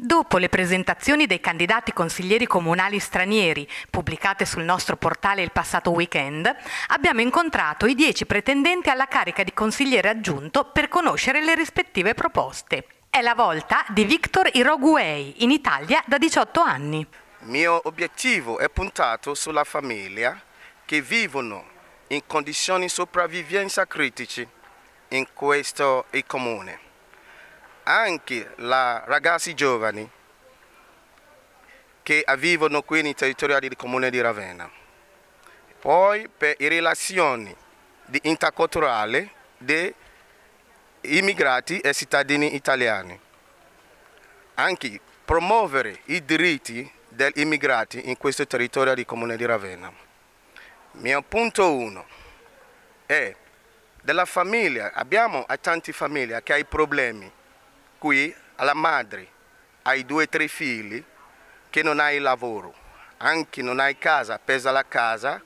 Dopo le presentazioni dei candidati consiglieri comunali stranieri pubblicate sul nostro portale il passato weekend, abbiamo incontrato i dieci pretendenti alla carica di consigliere aggiunto per conoscere le rispettive proposte. È la volta di Victor Iroguei, in Italia da 18 anni. Il mio obiettivo è puntato sulla famiglia che vivono in condizioni di sopravvivenza critiche in questo comune anche i ragazzi giovani che vivono qui nel territorio del comune di Ravenna. Poi per le relazioni interculturali degli immigrati e cittadini italiani. Anche promuovere i diritti degli immigrati in questo territorio del comune di Ravenna. Mio punto 1 è della famiglia, abbiamo tante famiglie che hanno problemi qui alla madre, ai due o tre figli che non hai lavoro, anche non hai casa, pesa la casa,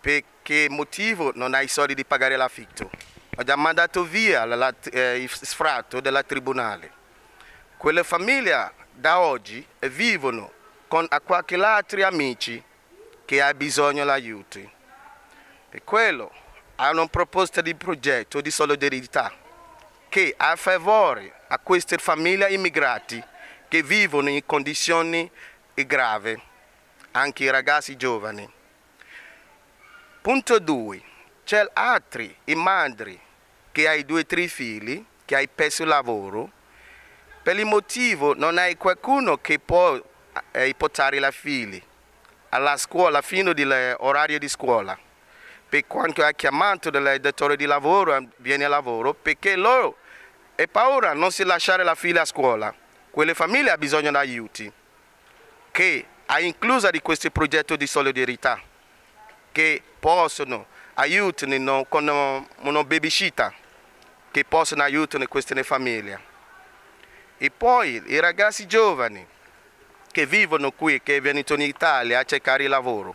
perché motivo non hai soldi di pagare l'affitto. Ho già mandato via la, la, eh, il sfratto della tribunale. Quelle famiglie da oggi vivono con a qualche altro amici che ha bisogno dell'aiuto. Per quello hanno proposta di progetto di solidarietà che a favore a queste famiglie immigrati che vivono in condizioni gravi, anche i ragazzi giovani. Punto 2. C'è altri, i madri, che hai due o tre figli, che hai perso il lavoro, per il motivo non hai qualcuno che può eh, portare la figli alla scuola fino all'orario di scuola per quanto ha chiamato dal datore di lavoro viene a lavoro perché loro e paura non si lasciare la figlia a scuola. Quelle famiglie hanno bisogno di aiuti, che è inclusa di questo progetto di solidarietà, che possono aiutare con eh, una babysitter, che possono aiutare queste famiglie. E poi i ragazzi giovani che vivono qui, che vengono in Italia a cercare lavoro.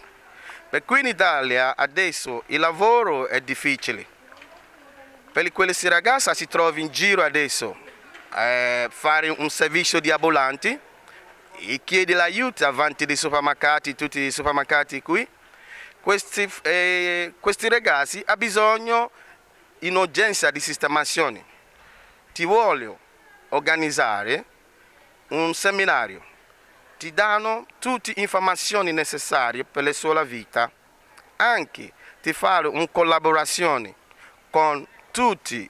Per cui in Italia adesso il lavoro è difficile per questa ragazza si trova in giro adesso a eh, fare un servizio di abolanti e chiede l'aiuto avanti dei supermercati, tutti i supermercati qui. Questi, eh, questi ragazzi hanno bisogno in urgenza di sistemazione. Ti voglio organizzare un seminario, ti danno tutte le informazioni necessarie per la sua vita, anche ti fare una collaborazione con istituti,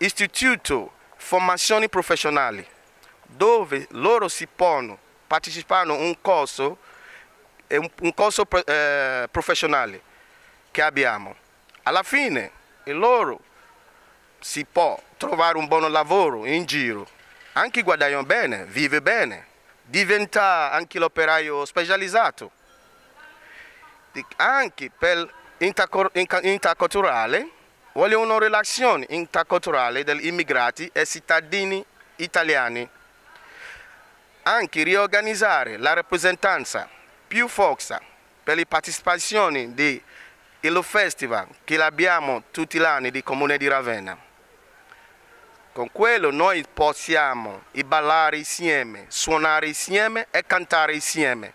istituto formazioni professionali dove loro si possono partecipare a un corso, un corso eh, professionale che abbiamo. Alla fine loro si può trovare un buon lavoro in giro, anche guadagnano bene, vive bene, diventa anche l'operaio specializzato, anche per interculturale Voglio una relazione interculturale degli immigrati e cittadini italiani. Anche riorganizzare la rappresentanza più forza per la partecipazione del festival che abbiamo tutti gli anni di Comune di Ravenna. Con quello noi possiamo ballare insieme, suonare insieme e cantare insieme.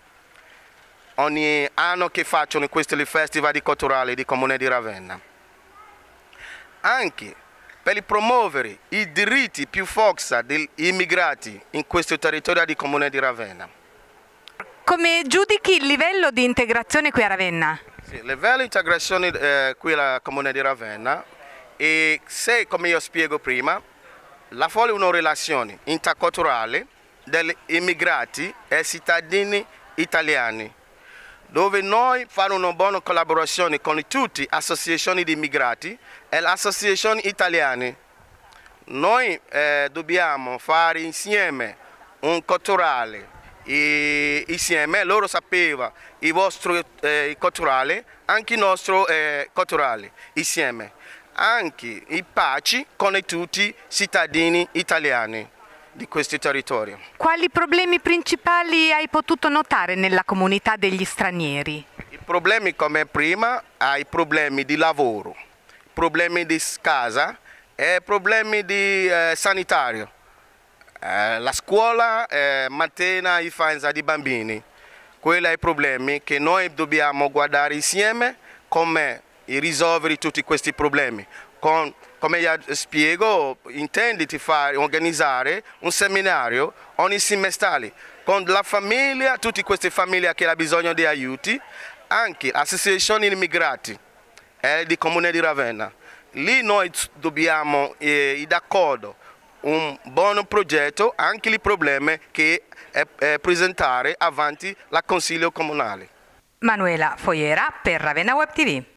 Ogni anno che facciano questo festival di culturale di Comune di Ravenna anche per promuovere i diritti più forza degli immigrati in questo territorio di comune di Ravenna. Come giudichi il livello di integrazione qui a Ravenna? Sì, il livello di integrazione eh, qui al comune di Ravenna e se, come io spiego prima, la folle è una relazione interculturale degli immigrati e cittadini italiani dove noi fare una buona collaborazione con tutte le associazioni di immigrati e le associazioni italiane. Noi eh, dobbiamo fare insieme un culturale, e, insieme loro sapevano il vostro eh, culturale, anche il nostro eh, culturale, insieme, anche in pace con tutti i cittadini italiani di questi territori. Quali problemi principali hai potuto notare nella comunità degli stranieri? I problemi come prima, hai problemi di lavoro, problemi di casa e problemi di eh, sanitario. Eh, la scuola eh, mantiene i fans di bambini. Quelli sono i problemi che noi dobbiamo guardare insieme come risolvere tutti questi problemi. Con, come già spiego, intenditi fare, organizzare un seminario ogni semestrale con la famiglia, tutte queste famiglie che hanno bisogno di aiuti, anche associazioni immigrati e eh, di comune di Ravenna. Lì noi dobbiamo eh, d'accordo un buon progetto anche i problemi che è, è presentare avanti al Consiglio Comunale. Manuela Foiera per Ravenna Web TV.